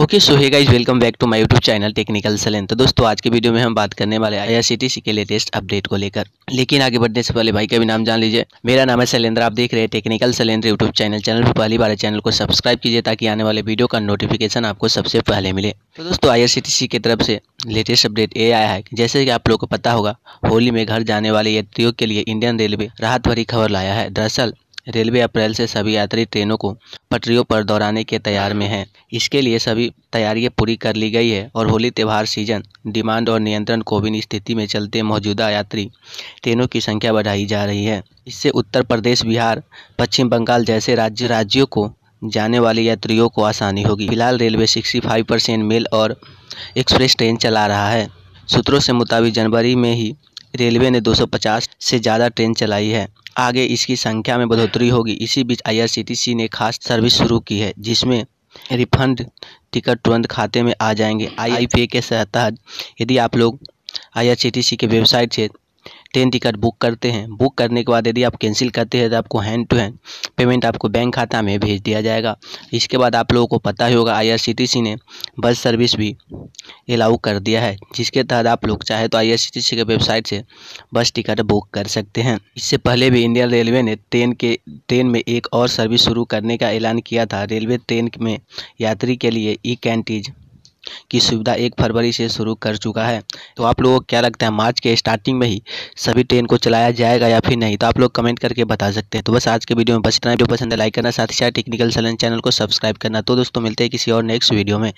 okay so hey guys welcome back to my YouTube channel technical Shailen तो दोस्तों आज के वीडियो में हम बात करने वाले आई आईआरसीटीसी के लेटेस्ट अपडेट को लेकर लेकिन आगे बढ़ने से पहले भाई का भी नाम जान लीजिए मेरा नाम है सलेन्द्र आप देख रहे हैं technical Shailendra YouTube channel channel पर पहली बार चैनल को सब्सक्राइब कीजिए ताकि आने वाले वीडियो का नोटिफिकेशन आपको सबसे पहले मिले तो दोस्तों आई की तरफ से लेटेस्ट अपडेट ये आया है जैसे कि आप लोग को पता होगा होली में घर जाने वाले यात्रियों के लिए इंडियन रेलवे राहत भरी खबर लाया है दरअसल रेलवे अप्रैल से सभी यात्री ट्रेनों को पटरियों पर दौड़ाने के तैयार में है इसके लिए सभी तैयारियां पूरी कर ली गई है और होली त्यौहार सीजन डिमांड और नियंत्रण कोविड स्थिति में चलते मौजूदा यात्री ट्रेनों की संख्या बढ़ाई जा रही है इससे उत्तर प्रदेश बिहार पश्चिम बंगाल जैसे राज्य राज्यों को जाने वाले यात्रियों को आसानी होगी फिलहाल रेलवे 65 परसेंट मेल और एक्सप्रेस ट्रेन चला रहा है सूत्रों से मुताबिक जनवरी में ही रेलवे ने 250 से ज़्यादा ट्रेन चलाई है आगे इसकी संख्या में बढ़ोतरी होगी इसी बीच आईआरसीटीसी ने खास सर्विस शुरू की है जिसमें रिफंड टिकट तुरंत खाते में आ जाएंगे आई के तहत यदि आप लोग आई के वेबसाइट से ट्रेन टिकट बुक करते हैं बुक करने के बाद यदि आप कैंसिल करते हैं तो आपको हैंड टू हैंड पेमेंट आपको बैंक खाता में भेज दिया जाएगा इसके बाद आप लोगों को पता ही होगा आई ने बस सर्विस भी अलाउ कर दिया है जिसके तहत आप लोग चाहे तो आई के वेबसाइट से बस टिकट बुक कर सकते हैं इससे पहले भी इंडियन रेलवे ने ट्रेन के ट्रेन में एक और सर्विस शुरू करने का ऐलान किया था रेलवे ट्रेन में यात्री के लिए ई कैंटीज की सुविधा एक फरवरी से शुरू कर चुका है तो आप लोगों को क्या लगता है मार्च के स्टार्टिंग में ही सभी ट्रेन को चलाया जाएगा या फिर नहीं तो आप लोग कमेंट करके बता सकते हैं तो बस आज के वीडियो में बस इतना वीडियो पसंद है लाइक करना साथ ही साथ टेक्निकल सलन चैनल को सब्सक्राइब करना तो दोस्तों मिलते हैं किसी और नेक्स्ट वीडियो में